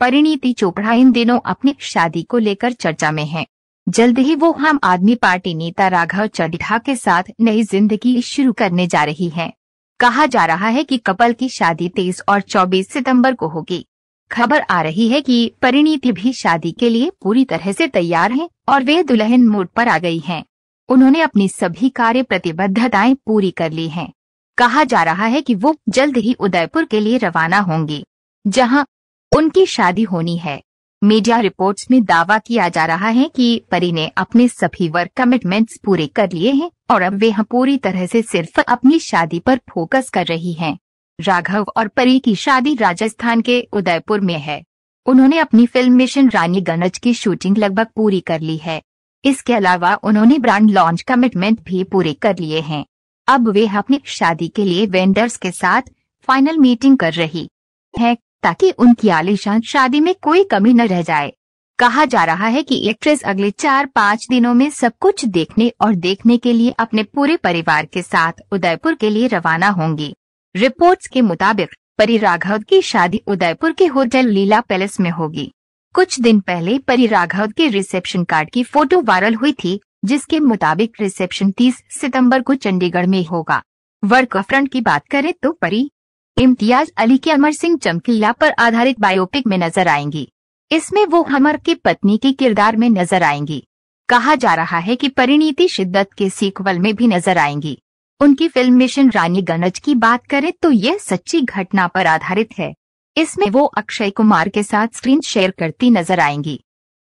परिणीति चोपड़ा इन दिनों अपनी शादी को लेकर चर्चा में हैं। जल्द ही वो हम आदमी पार्टी नेता राघव चड्ढा के साथ नई जिंदगी शुरू करने जा रही हैं। कहा जा रहा है कि कपल की शादी तेईस और चौबीस सितम्बर को होगी खबर आ रही है कि परिणीति भी शादी के लिए पूरी तरह से तैयार हैं और वे दुल्हन मोड पर आ गई हैं। उन्होंने अपनी सभी कार्य प्रतिबद्धताएं पूरी कर ली हैं। कहा जा रहा है कि वो जल्द ही उदयपुर के लिए रवाना होंगी जहां उनकी शादी होनी है मीडिया रिपोर्ट्स में दावा किया जा रहा है कि परी ने अपने सभी वर्क कमिटमेंट्स पूरे कर लिए हैं और अब वे हाँ पूरी तरह से सिर्फ अपनी शादी पर फोकस कर रही हैं। राघव और परी की शादी राजस्थान के उदयपुर में है उन्होंने अपनी फिल्म मिशन रानी गणज की शूटिंग लगभग पूरी कर ली है इसके अलावा उन्होंने ब्रांड लॉन्च कमिटमेंट भी पूरे कर लिए हैं अब वे अपनी शादी के लिए वेंडर्स के साथ फाइनल मीटिंग कर रही है ताकि उनकी आलिशान शादी में कोई कमी न रह जाए कहा जा रहा है कि एक्ट्रेस अगले चार पाँच दिनों में सब कुछ देखने और देखने के लिए अपने पूरे परिवार के साथ उदयपुर के लिए रवाना होंगी रिपोर्ट्स के मुताबिक परी राघव की शादी उदयपुर के होटल लीला पैलेस में होगी कुछ दिन पहले परी राघव के रिसेप्शन कार्ड की फोटो वायरल हुई थी जिसके मुताबिक रिसेप्शन 30 सितंबर को चंडीगढ़ में होगा वर्क फ्रंट की बात करें तो परी इम्तियाज अली के अमर सिंह चमकीला पर आधारित बायोपिक में नजर आएंगी इसमें वो हमर की पत्नी के किरदार में नजर आएंगी कहा जा रहा है कि परिणीति शिद्दत के सीक्वल में भी नजर आएंगी उनकी फिल्म मिशन रानी गनज की बात करें तो यह सच्ची घटना पर आधारित है इसमें वो अक्षय कुमार के साथ स्क्रीन शेयर करती नजर आएंगी